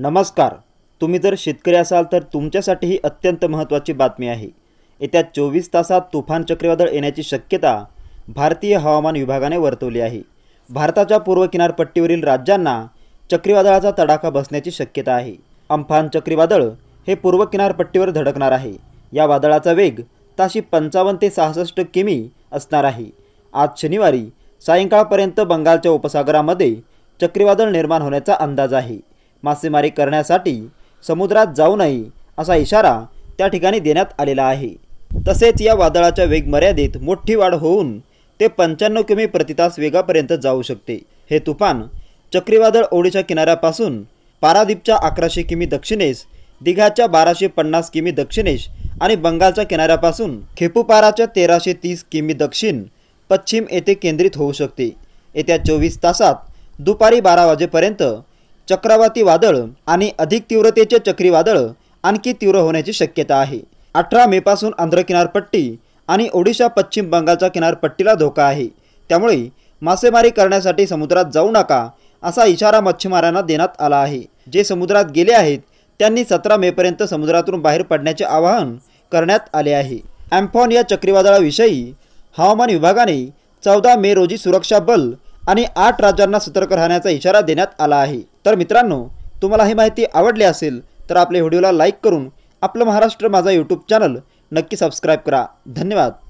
नमस्कार तुम्ही जर शेतकरी असाल तर तुमच्यासाठी ही अत्यंत महत्त्वाची बातमी आहे येत्या चोवीस तासात तुफान चक्रीवादळ येण्याची शक्यता भारतीय हवामान विभागाने वर्तवली आहे भारताच्या पूर्व किनारपट्टीवरील राज्यांना चक्रीवादळाचा तडाखा बसण्याची शक्यता आहे अम्फान चक्रीवादळ हे पूर्व किनारपट्टीवर धडकणार आहे या वादळाचा वेग ताशी पंचावन्न ते सहासष्ट किमी असणार आहे आज शनिवारी सायंकाळपर्यंत बंगालच्या उपसागरामध्ये चक्रीवादळ निर्माण होण्याचा अंदाज आहे मासेमारी करण्यासाठी समुद्रात जाऊ नये असा इशारा त्या ठिकाणी देण्यात आलेला आहे तसेच या वादळाच्या मर्यादित मोठी वाढ होऊन ते पंच्याण्णव किमी प्रतितास वेगापर्यंत जाऊ शकते हे तुफान चक्रीवादळ ओडीच्या किनाऱ्यापासून पारादीपच्या अकराशे किमी दक्षिणेस दिघाच्या बाराशे पन्नास किमी दक्षिणेश आणि बंगालच्या किनाऱ्यापासून खेपूपाराच्या तेराशे तीस किमी दक्षिण पश्चिम येथे केंद्रित होऊ शकते येत्या चोवीस तासात दुपारी बारा वाजेपर्यंत चक्रवाती वादळ आणि अधिक तीव्रतेचे चक्रीवादळ आणखी तीव्र होण्याची शक्यता आहे अठरा पासून आंध्र किनारपट्टी आणि ओडिशा पश्चिम बंगालच्या किनारपट्टीला धोका आहे त्यामुळे मासेमारी करण्यासाठी समुद्रात जाऊ नका असा इशारा मच्छीमारांना देण्यात आला आहे जे समुद्रात गेले आहेत त्यांनी सतरा पर्यंत समुद्रातून बाहेर पडण्याचे आवाहन करण्यात आले आहे ॲम्फॉन या चक्रीवादळाविषयी हवामान विभागाने चौदा मे रोजी सुरक्षा बल आणि आठ राज्यांना सतर्क राहण्याचा इशारा देण्यात आला आहे तर मित्रांनो तुम्हाला ही माहिती आवडली असेल तर आपल्या व्हिडिओला लाईक करून आपलं महाराष्ट्र माझा यूट्यूब चॅनल नक्की सबस्क्राईब करा धन्यवाद